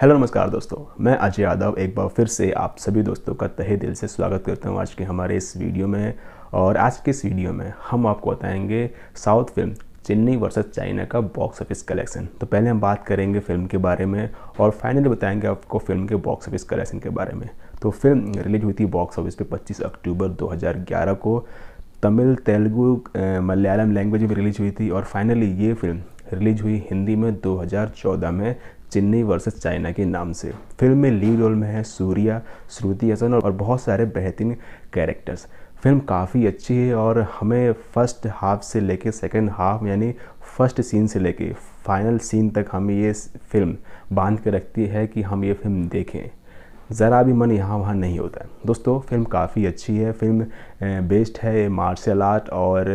hello नमस्कार दोस्तों मैं अजय यादव एक बार फिर से आप सभी दोस्तों का तहे दिल से स्वागत करता हूँ आज के हमारे इस वीडियो में और आज के इस वीडियो में हम आपको बताएंगे south film Chennai versus China का बॉक्स ऑफिस कलेक्शन तो पहले हम बात करेंगे फिल्म के बारे में और फाइनली बताएंगे आपको फिल्म के बॉक्स ऑफिस कलेक्शन के बारे में तो फिल्म रिलीज हुई थी बॉक्स ऑफिस पर पच्चीस अक्टूबर दो को तमिल तेलुगु मलयालम लैंग्वेज में रिलीज हुई थी और फाइनली ये फिल्म रिलीज हुई हिंदी में 2014 में चेन्नई वर्सेस चाइना के नाम से फिल्म में लीड रोल में है सूर्या श्रुति हसन और बहुत सारे बेहतरीन कैरेक्टर्स फिल्म काफ़ी अच्छी है और हमें फर्स्ट हाफ से लेके सेकंड हाफ यानी फर्स्ट सीन से लेके फाइनल सीन तक हमें ये फिल्म बांध के रखती है कि हम ये फिल्म देखें ज़रा भी मन यहाँ वहाँ नहीं होता है दोस्तों फिल्म काफ़ी अच्छी है फिल्म बेस्ड है मार्शल आर्ट और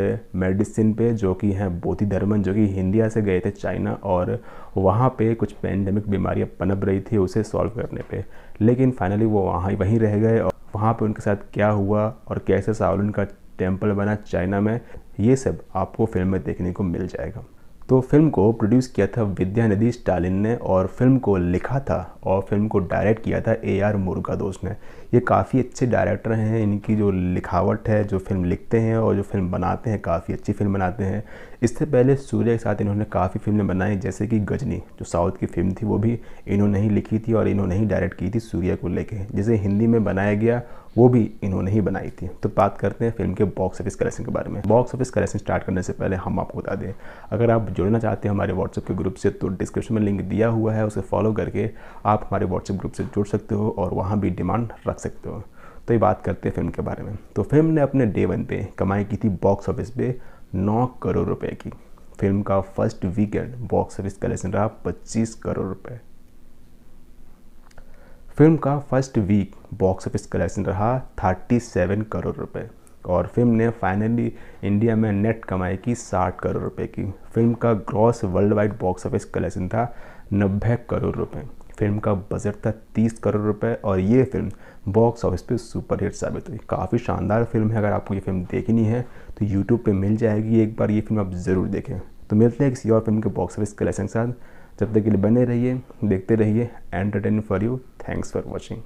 मेडिसिन पे जो कि हैं बोधी धर्मन जो कि इंडिया से गए थे चाइना और वहाँ पे कुछ पेंडेमिक बीमारियाँ पनप रही थी उसे सॉल्व करने पे लेकिन फाइनली वो वहाँ वहीं रह गए और वहाँ पर उनके साथ क्या हुआ और कैसे सावलिन का टेम्पल बना चाइना में ये सब आपको फिल्म में देखने को मिल जाएगा तो फिल्म को प्रोड्यूस किया था विद्यानिधि स्टालिन ने और फिल्म को लिखा था और फिल्म को डायरेक्ट किया था ए आर मुर्गा दोस्त ने ये काफ़ी अच्छे डायरेक्टर हैं इनकी जो लिखावट है जो फिल्म लिखते हैं और जो फिल्म बनाते हैं काफ़ी अच्छी फिल्म बनाते हैं इससे पहले सूर्य के साथ इन्होंने काफ़ी फिल्में बनाई जैसे कि गजनी जो साउथ की फिल्म थी वो भी इन्होंने ही लिखी थी और इन्होंने ही डायरेक्ट की थी सूर्य को लेके जिसे हिंदी में बनाया गया वो भी इन्होंने ही बनाई थी तो बात करते हैं फिल्म के बॉक्स ऑफिस कलेक्शन के बारे में बॉक्स ऑफिस कलेक्शन स्टार्ट करने से पहले हम आपको बता दें अगर आप जुड़ना चाहते हैं हमारे व्हाट्सएप के ग्रुप से तो डिस्क्रिप्शन में लिंक दिया हुआ है उसे फॉलो करके आप हमारे व्हाट्सएप ग्रुप से जुड़ सकते हो और वहाँ भी डिमांड रख सकते हो तो ये बात करते हैं फिल्म के बारे में तो फिल्म ने अपने डे वन पे कमाई की थी बॉक्स ऑफिस पे नौ करोड़ रुपए की फिल्म का first weekend box office collection रहा पच्चीस करोड़ रुपये फिल्म का first week box office collection रहा 37 करोड़ रुपए और फिल्म ने फाइनली इंडिया में नेट कमाई की 60 करोड़ रुपए की फिल्म का gross world wide box office collection था 90 करोड़ रुपए फिल्म का बजट था 30 करोड़ रुपए और ये फिल्म बॉक्स ऑफिस पे सुपर हिट साबित हुई काफ़ी शानदार फिल्म है अगर आपको ये फिल्म देखनी है तो यूट्यूब पर मिल जाएगी एक बार ये फिल्म आप ज़रूर देखें तो मिलते हैं किसी और फिल्म के बॉक्स ऑफिस कलेक्शन के साथ जब तक के लिए बने रहिए देखते रहिए entertain for you thanks for watching